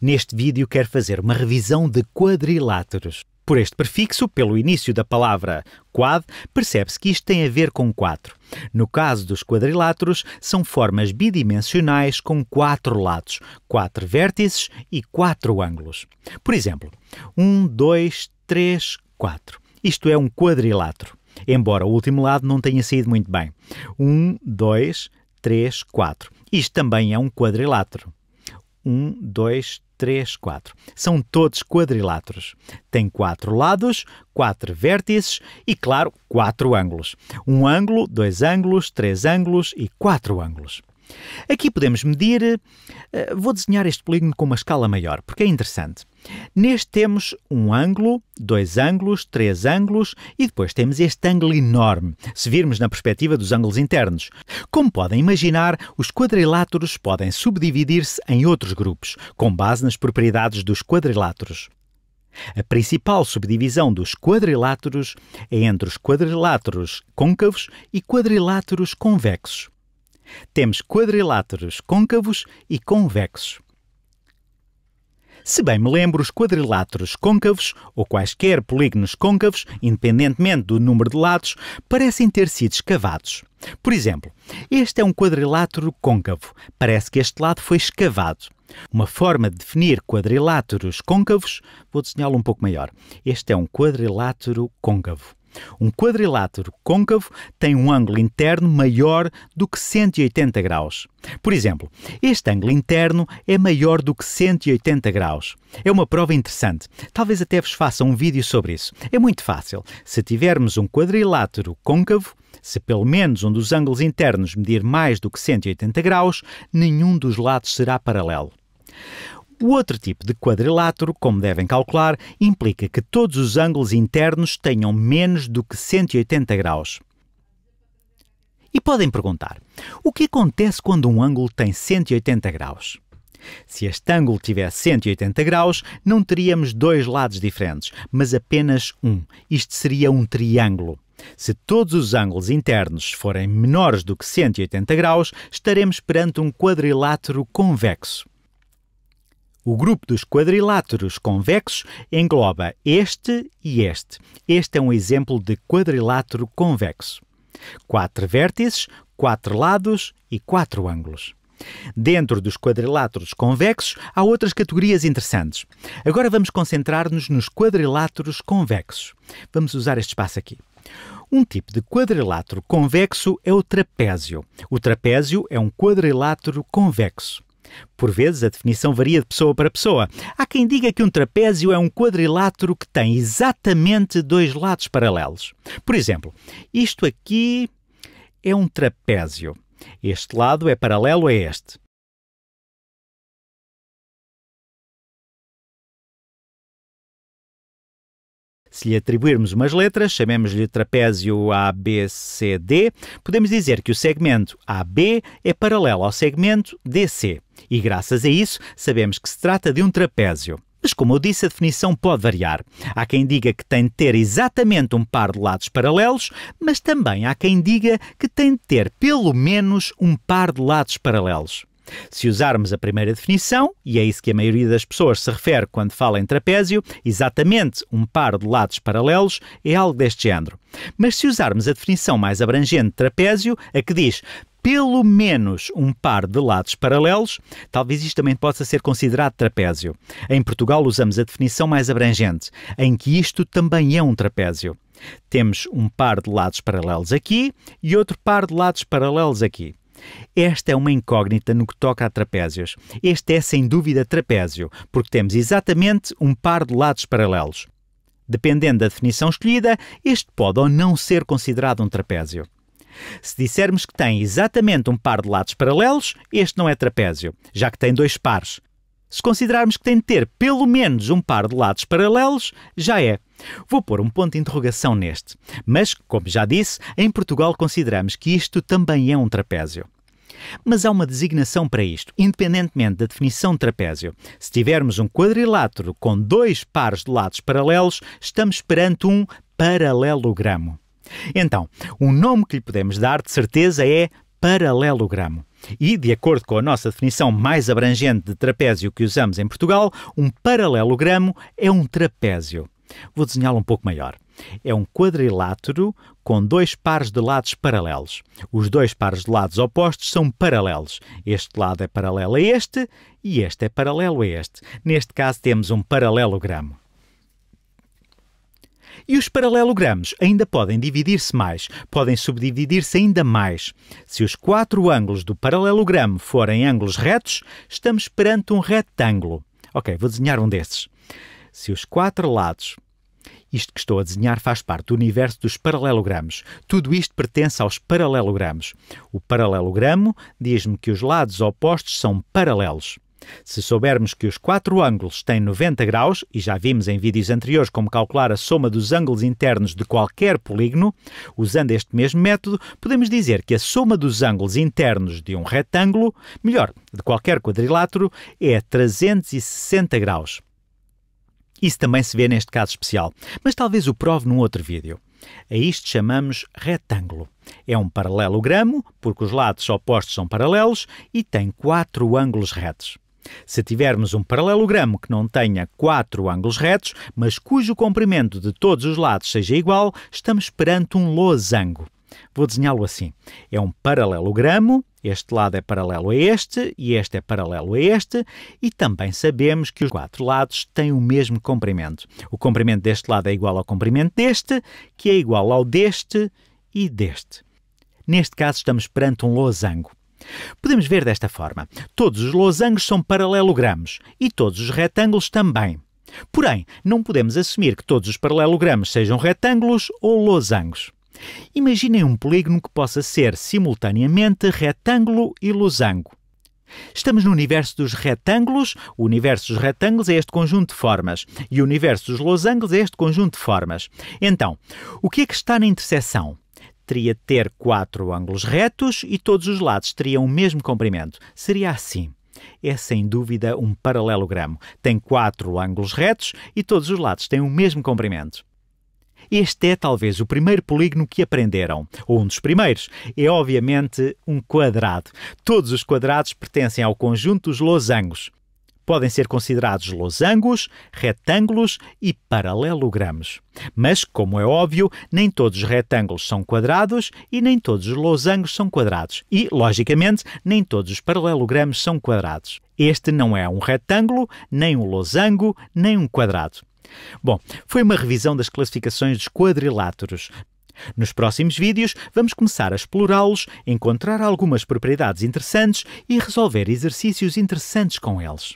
Neste vídeo quero fazer uma revisão de quadriláteros. Por este prefixo, pelo início da palavra quad, percebe-se que isto tem a ver com 4. No caso dos quadriláteros, são formas bidimensionais com 4 lados, 4 vértices e 4 ângulos. Por exemplo, 1, 2, 3, 4. Isto é um quadrilátero, embora o último lado não tenha saído muito bem. 1, 2, 3, 4. Isto também é um quadrilátero. 1, 2, 3, 4. São todos quadriláteros. Tem quatro lados, quatro vértices e, claro, quatro ângulos. Um ângulo, dois ângulos, três ângulos e quatro ângulos. Aqui podemos medir. Eh, vou desenhar este polígono com uma escala maior, porque é interessante. Neste temos um ângulo, dois ângulos, três ângulos e depois temos este ângulo enorme, se virmos na perspectiva dos ângulos internos. Como podem imaginar, os quadriláteros podem subdividir-se em outros grupos, com base nas propriedades dos quadriláteros. A principal subdivisão dos quadriláteros é entre os quadriláteros côncavos e quadriláteros convexos. Temos quadriláteros côncavos e convexos. Se bem me lembro, os quadriláteros côncavos, ou quaisquer polígonos côncavos, independentemente do número de lados, parecem ter sido escavados. Por exemplo, este é um quadrilátero côncavo. Parece que este lado foi escavado. Uma forma de definir quadriláteros côncavos, vou desenhá-lo um pouco maior. Este é um quadrilátero côncavo. Um quadrilátero côncavo tem um ângulo interno maior do que 180 graus. Por exemplo, este ângulo interno é maior do que 180 graus. É uma prova interessante. Talvez até vos faça um vídeo sobre isso. É muito fácil. Se tivermos um quadrilátero côncavo, se pelo menos um dos ângulos internos medir mais do que 180 graus, nenhum dos lados será paralelo. O outro tipo de quadrilátero, como devem calcular, implica que todos os ângulos internos tenham menos do que 180 graus. E podem perguntar: o que acontece quando um ângulo tem 180 graus? Se este ângulo tivesse 180 graus, não teríamos dois lados diferentes, mas apenas um. Isto seria um triângulo. Se todos os ângulos internos forem menores do que 180 graus, estaremos perante um quadrilátero convexo. O grupo dos quadriláteros convexos engloba este e este. Este é um exemplo de quadrilátero convexo. Quatro vértices, quatro lados e quatro ângulos. Dentro dos quadriláteros convexos há outras categorias interessantes. Agora vamos concentrar-nos nos quadriláteros convexos. Vamos usar este espaço aqui. Um tipo de quadrilátero convexo é o trapézio. O trapézio é um quadrilátero convexo. Por vezes, a definição varia de pessoa para pessoa. Há quem diga que um trapézio é um quadrilátero que tem exatamente dois lados paralelos. Por exemplo, isto aqui é um trapézio. Este lado é paralelo a este. Se lhe atribuirmos umas letras, chamemos-lhe trapézio ABCD, podemos dizer que o segmento AB é paralelo ao segmento DC. E graças a isso, sabemos que se trata de um trapézio. Mas, como eu disse, a definição pode variar. Há quem diga que tem de ter exatamente um par de lados paralelos, mas também há quem diga que tem de ter pelo menos um par de lados paralelos. Se usarmos a primeira definição, e é isso que a maioria das pessoas se refere quando fala em trapézio, exatamente um par de lados paralelos é algo deste género. Mas se usarmos a definição mais abrangente de trapézio, a que diz pelo menos um par de lados paralelos, talvez isto também possa ser considerado trapézio. Em Portugal usamos a definição mais abrangente, em que isto também é um trapézio. Temos um par de lados paralelos aqui e outro par de lados paralelos aqui. Esta é uma incógnita no que toca a trapézios. Este é, sem dúvida, trapézio, porque temos exatamente um par de lados paralelos. Dependendo da definição escolhida, este pode ou não ser considerado um trapézio. Se dissermos que tem exatamente um par de lados paralelos, este não é trapézio, já que tem dois pares. Se considerarmos que tem de ter pelo menos um par de lados paralelos, já é. Vou pôr um ponto de interrogação neste, mas, como já disse, em Portugal consideramos que isto também é um trapézio. Mas há uma designação para isto, independentemente da definição de trapézio. Se tivermos um quadrilátero com dois pares de lados paralelos, estamos perante um paralelogramo. Então, o nome que lhe podemos dar de certeza é paralelogramo. E, de acordo com a nossa definição mais abrangente de trapézio que usamos em Portugal, um paralelogramo é um trapézio. Vou desenhá-lo um pouco maior. É um quadrilátero com dois pares de lados paralelos. Os dois pares de lados opostos são paralelos. Este lado é paralelo a este e este é paralelo a este. Neste caso, temos um paralelogramo. E os paralelogramos ainda podem dividir-se mais, podem subdividir-se ainda mais. Se os quatro ângulos do paralelogramo forem ângulos retos, estamos perante um retângulo. Ok, vou desenhar um desses. Se os quatro lados isto que estou a desenhar faz parte do universo dos paralelogramos. Tudo isto pertence aos paralelogramos. O paralelogramo diz-me que os lados opostos são paralelos. Se soubermos que os quatro ângulos têm 90 graus, e já vimos em vídeos anteriores como calcular a soma dos ângulos internos de qualquer polígono, usando este mesmo método, podemos dizer que a soma dos ângulos internos de um retângulo, melhor, de qualquer quadrilátero, é 360 graus. Isso também se vê neste caso especial, mas talvez o prove num outro vídeo. A isto chamamos retângulo. É um paralelogramo, porque os lados opostos são paralelos e tem quatro ângulos retos. Se tivermos um paralelogramo que não tenha quatro ângulos retos, mas cujo comprimento de todos os lados seja igual, estamos perante um losango. Vou desenhá-lo assim. É um paralelogramo, este lado é paralelo a este e este é paralelo a este, e também sabemos que os quatro lados têm o mesmo comprimento. O comprimento deste lado é igual ao comprimento deste, que é igual ao deste e deste. Neste caso, estamos perante um losango. Podemos ver desta forma: todos os losangos são paralelogramos e todos os retângulos também. Porém, não podemos assumir que todos os paralelogramos sejam retângulos ou losangos. Imaginem um polígono que possa ser simultaneamente retângulo e losango. Estamos no universo dos retângulos. O universo dos retângulos é este conjunto de formas. E o universo dos losangos é este conjunto de formas. Então, o que é que está na interseção? Teria de ter quatro ângulos retos e todos os lados teriam o mesmo comprimento. Seria assim. É sem dúvida um paralelogramo. Tem quatro ângulos retos e todos os lados têm o mesmo comprimento. Este é talvez o primeiro polígono que aprenderam, ou um dos primeiros. É obviamente um quadrado. Todos os quadrados pertencem ao conjunto dos losangos. Podem ser considerados losangos, retângulos e paralelogramos. Mas, como é óbvio, nem todos os retângulos são quadrados e nem todos os losangos são quadrados. E, logicamente, nem todos os paralelogramos são quadrados. Este não é um retângulo, nem um losango, nem um quadrado. Bom, foi uma revisão das classificações dos quadriláteros. Nos próximos vídeos, vamos começar a explorá-los, encontrar algumas propriedades interessantes e resolver exercícios interessantes com eles.